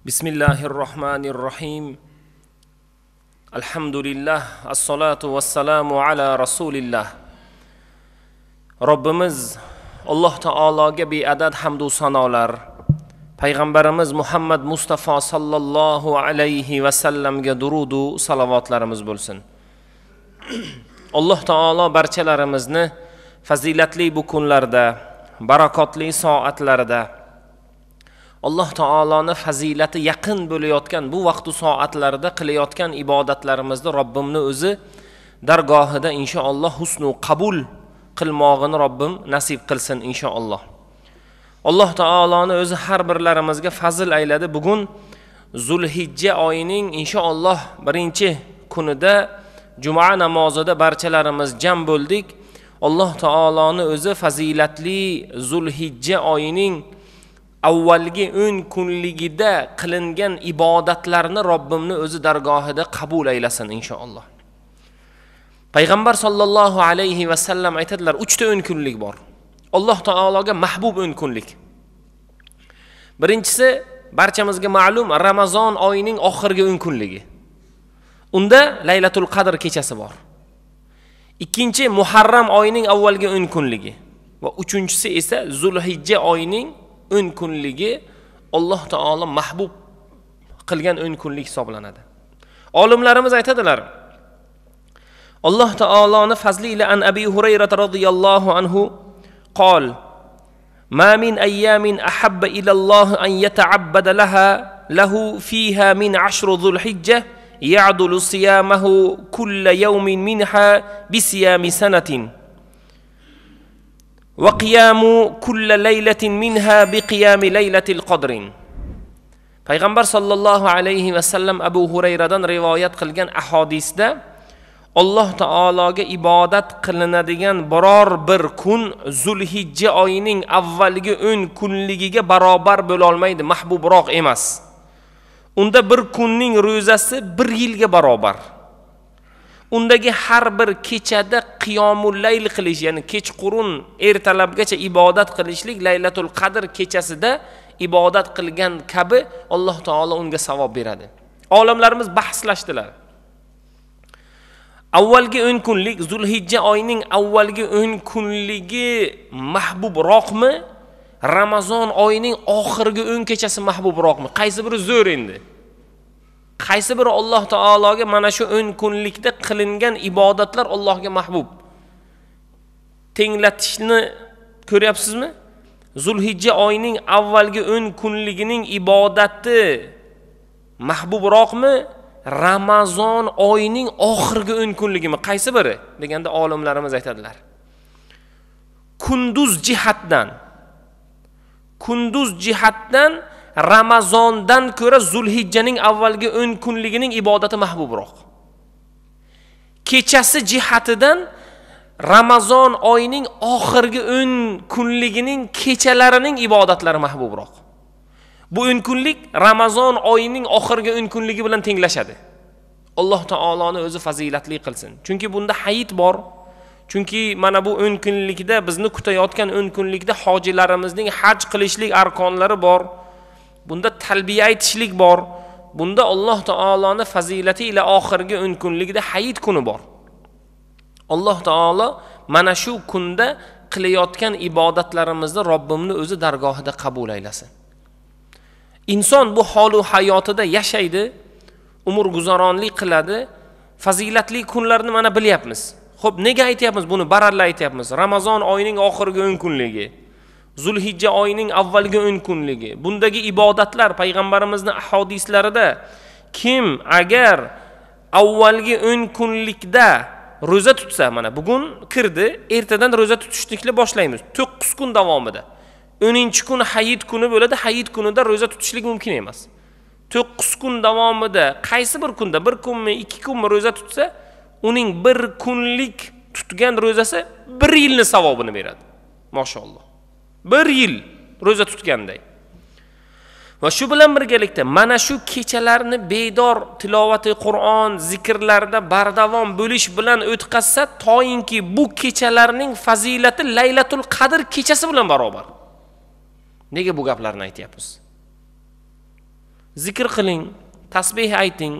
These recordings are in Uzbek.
بسم الله الرحمن الرحيم الحمد لله الصلاة والسلام على رسول الله ربimiz alloh taologa beadad hamdu sanolar payg'ambarimiz muhammad mustafa sollallohu alayhi vasallamga durudu salovatlarimiz bo'lsin alloh taolo barchalarimizni fazilatli bu kunlarda barakotli soatlarda alloh taoloni fazilati yaqin bo'layotgan bu vaqtu soatlarda qilayotgan ibodatlarimizni robbimni o'zi dargohida inshaalloh husnu qabul qilmog'ini robbim nasib qilsin inshaalloh alloh taoloni o'zi har birlarimizga fazil ayladi bugun zulhijja oyining inshaalloh birinchi kunida juma namozida barchalarimiz jam bo'ldik alloh taoloni o'zi fazilatli zulhijja oyining avvalgi o'n kunligida qilingan ibodatlarni robbimni o'zi dargohida qabul aylasin inshaalloh payg'ambar sollallohu alayhi vasallam aytadilar uchta o'n kunlik bor alloh taologa mahbub o'n kunlik birinchisi barchamizga ma'lum ramazon oyining oxirgi o'n kunligi unda laylatul qadr kechasi bor ikkinchi muharram oyining avvalgi o'n kunligi va uchinchisi esa zulhijja oyining o'n kunligi alloh taolo mahbub qilgan o'n kunlik hisoblanadi olimlarimiz aytadilar alloh taoloni fazli ila an abi hurayrata roziyallohu anhu qol ما من أيام أحب إلى الله أن يتعبد لها له فيها من عشر ذو الحجة يعدل صيامه كل يوم منها بصيام سنة payg'ambar sollallohu alayhi vasallam abu hurayradan rivoyat qilgan ahodisda alloh taologa ibodat qilinadigan biror bir kun zulhijja oyining avvalgi o'n kunligiga barobar bo'lolmaydi mahbubroq emas unda bir kunning ro'zasi bir yilga barobar undagi har bir kechada layl qilish ya'ni kechqurun ertalabgacha ibodat qilishlik laylatul qadr kechasida ibodat qilgan kabi alloh taolo unga savob beradi olimlarimiz bahslashdilar avvalgi o'n kunlik zulhijja oyining avvalgi o'n kunligi mahbubroqmi ramazon oyining oxirgi o'n kechasi mahbubroqmi qaysi biri zo'r endi qaysi biri alloh taologa mana shu o'n kunlikda qilingan ibodatlar allohga mahbub tenglatishni ko'ryapsizmi zulhijja oyining avvalgi o'n kunligining ibodati mahbubroqmi ramazon oyining oxirgi o'n kunligimi qaysi biri deganda olimlarimiz aytadilar kunduz jihatdan kunduz jihatdan ramazondan ko'ra zulhijjaning avvalgi o'n kunligining ibodati mahbubroq kechasi jihatidan ramazon oyining oxirgi o'n kunligining kechalarining ibodatlari mahbubroq bu o'n kunlik ramazon oyining oxirgi o'n kunligi bilan tenglashadi alloh taoloni o'zi fazilatli qilsin chunki bunda hayit bor chunki mana bu o'n kunlikda bizni kutayotgan o'n kunlikda hojilarimizning haj qilishlik arkonlari bor bunda talbiya aytishlik bor bunda alloh taoloni fazilati ila oxirgi o'n kunligida hayit kuni bor alloh taolo mana shu kunda qilayotgan ibodatlarimizni robbimni o'zi dargohida qabul aylasin inson bu holu hayotida yashaydi umr guzaronlik qiladi fazilatli kunlarni mana bilyapmiz ho'p nega aytyapmiz buni baralla aytyapmiz ramazon oyining oxirgi o'n kunligi zulhijja oyining avvalgi o'n kunligi bundagi ibodatlar payg'ambarimizni ahodislarida kim agar avvalgi o'n kunlikda ro'za tutsa mana bugun kirdi ertadan ro'za tutishlikni boshlaymiz to'qqiz kun davomida o'ninchi kun hayit kuni bo'ladi hayit kunida ro'za tutishlik mumkin emas to'qqiz kun davomida qaysi bir kunda bir kunmi ikki kunmi ro'za tutsa uning bir kunlik tutgan ro'zasi bir yilni savobini beradi mashaalloh bir yil ro'za tutganday va shu bilan birgalikda mana shu kechalarni bedor tilovati qur'on zikrlarda bardavom bo'lish bilan o'tkazsa toinki bu kechalarning fazilati laylatul qadr kechasi bilan barobar nega bu gaplarni aytyapmiz zikr qiling tasbeh ayting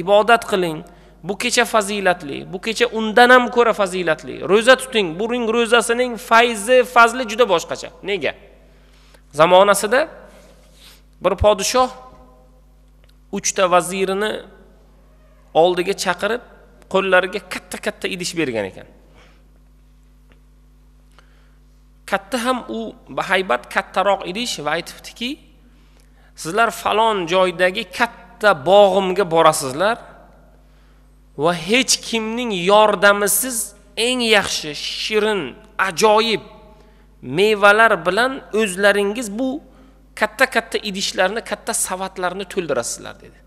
ibodat qiling bu kecha fazilatli bu kecha undan ham ko'ra fazilatli ro'za tuting buning ro'zasining fayzi fazli juda boshqacha nega zamonasida bir podshoh uchta vazirini oldiga chaqirib qo'llariga katta katta idish bergan ekan katta ham u bahaybat kattaroq idish va aytibdiki sizlar falon joydagi katta bog'imga borasizlar va hech kimning yordamisiz eng yaxshi shirin ajoyib mevalar bilan o'zlaringiz bu katta katta idishlarni katta savatlarni to'ldirasizlar dedi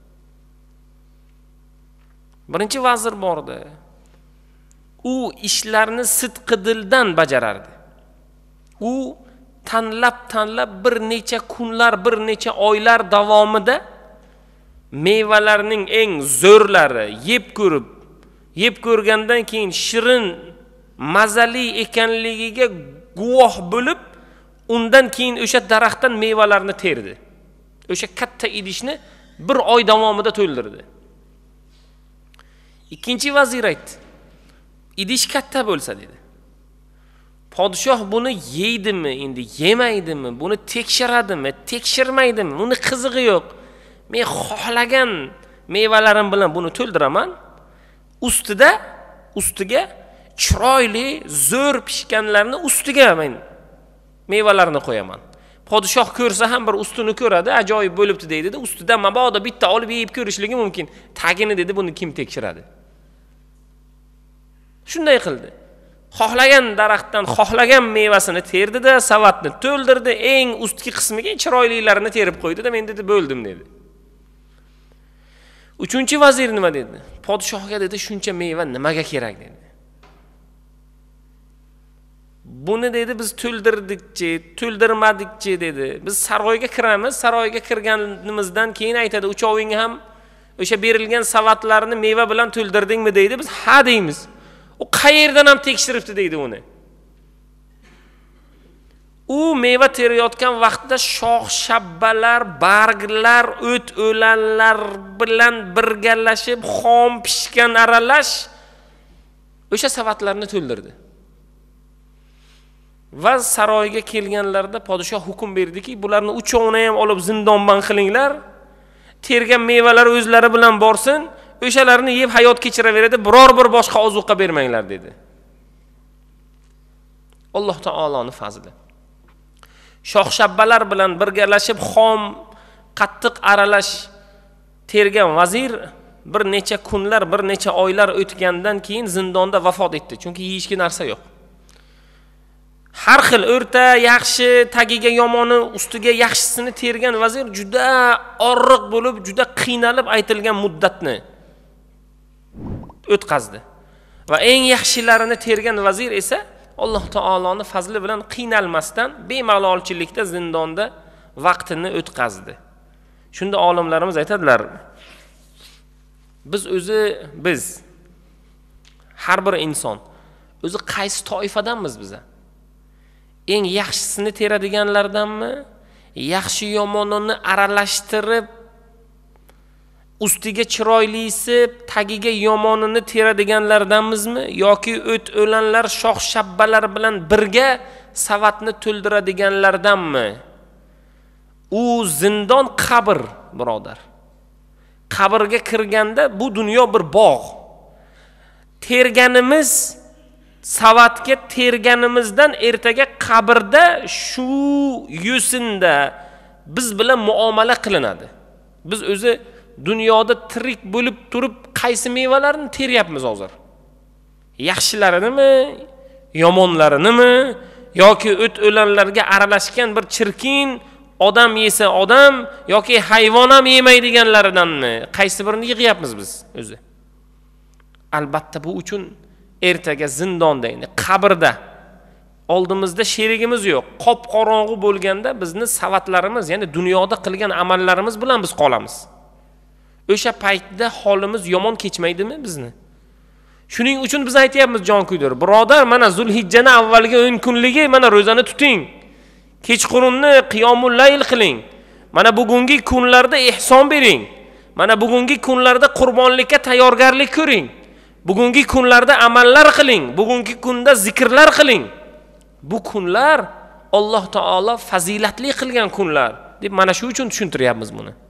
birinchi vazir bordi u ishlarni sidqi dildan bajarardi u tanlab tanlab bir necha kunlar bir necha oylar davomida mevalarning eng zo'rlari yeb ko'rib yeb ko'rgandan keyin shirin mazali ekanligiga guvoh bo'lib undan keyin o'sha daraxtdan mevalarni terdi o'sha katta idishni bir oy davomida to'ldirdi ikkinchi vazir aytdi idish katta bo'lsa dedi podshoh buni yeydimi endi yemaydimi buni tekshiradimi tekshirmaydimi uni qizig'i yo'q men xohlagan mevalarim bilan buni to'ldiraman ustida ustiga chiroyli zo'r pishganlarni ustiga men mevalarni qo'yaman podshoh ko'rsa ham bir ustini ko'radi ajoyib bo'libdi deydida ustida mabodo bitta olib yeb ko'rishligi mumkin tagini dedi buni kim tekshiradi shunday qildi xohlagan daraxtdan xohlagan mevasini terdida savatni to'ldirdi eng ustki qismiga chiroylilarini terib qo'ydida men dedi bo'ldim dedi uchinchi vazir nima dedi podshohga dedi shuncha meva nimaga kerak dedi buni dedi biz to'ldirdikchi to'ldirmadikchi dedi biz saroyga kiramiz saroyga kirganimizdan keyin aytadi uchoving ham o'sha berilgan savatlarni meva bilan to'ldirdingmi deydi biz ha deymiz u qayerdan ham tekshiribdi deydi uni u meva terayotgan vaqtda shox shabbalar barglar o't o'lanlar bilan birgalashib xom pishgan aralash o'sha savatlarni to'ldirdi va saroyga kelganlarida podshoh hukm berdiki bularni uchovini ham olib zindonband qilinglar tergan mevalari o'zlari bilan borsin o'shalarni yeb hayot kechiraveradi biror bir boshqa ozuqa bermanglar dedi alloh taoloni fazli shoxshabbalar bilan birgalashib xom qattiq aralash tergan vazir bir necha kunlar bir necha oylar o'tgandan keyin zindonda vafot etdi chunki yeyishga narsa yo'q har xil o'rta yaxshi tagiga yomoni ustiga yaxshisini tergan vazir juda oriq bo'lib juda qiynalib aytilgan muddatni o'tkazdi va eng yaxshilarini tergan vazir esa alloh taoloni fazli bilan qiynalmasdan bemalolchilikda zindonda vaqtini o'tkazdi shunda olimlarimiz aytadilar biz o'zi biz har bir inson o'zi qaysi toifadanmiz biza eng yaxshisini teradiganlardanmi yaxshi yomonini aralashtirib ustiga chiroylisi tagiga yomonini teradiganlardanmizmi yoki o't o'lanlar shox shabbalar bilan birga savatni to'ldiradiganlardanmi u zindon qabr birodar qabrga kirganda bu dunyo bir bog' terganimiz savatga terganimizdan ertaga qabrda shu yo'sinda biz bilan muomala qilinadi biz o'zi dunyoda tirik bo'lib turib qaysi mevalarni teryapmiz hozir yaxshilarinimi yomonlarinimi yoki o't o'lanlarga aralashgan bir chirkin odam yesa odam yoki hayvon ham yemaydiganlaridanmi qaysi birini yig'yapmiz biz o'zi albatta bu uchun ertaga zindonda endi qabrda oldimizda sherigimiz yo'q qop qorong'u bo'lganda bizni savatlarimiz ya'ni dunyoda qilgan amallarimiz bilan biz qolamiz o'sha paytda holimiz yomon kechmaydimi bizni shuning uchun biz aytyapmiz jon kuydirib birodar mana zulhijjani avvalgi o'n kunligi mana ro'zani tuting kechqurunni qiyomul layl qiling mana bugungi kunlarda ehson bering mana bugungi kunlarda qurbonlikka tayyorgarlik ko'ring bugungi kunlarda amallar qiling bugungi kunda zikrlar qiling bu kunlar alloh taolo fazilatli qilgan kunlar deb mana shu uchun tushuntiryapmiz buni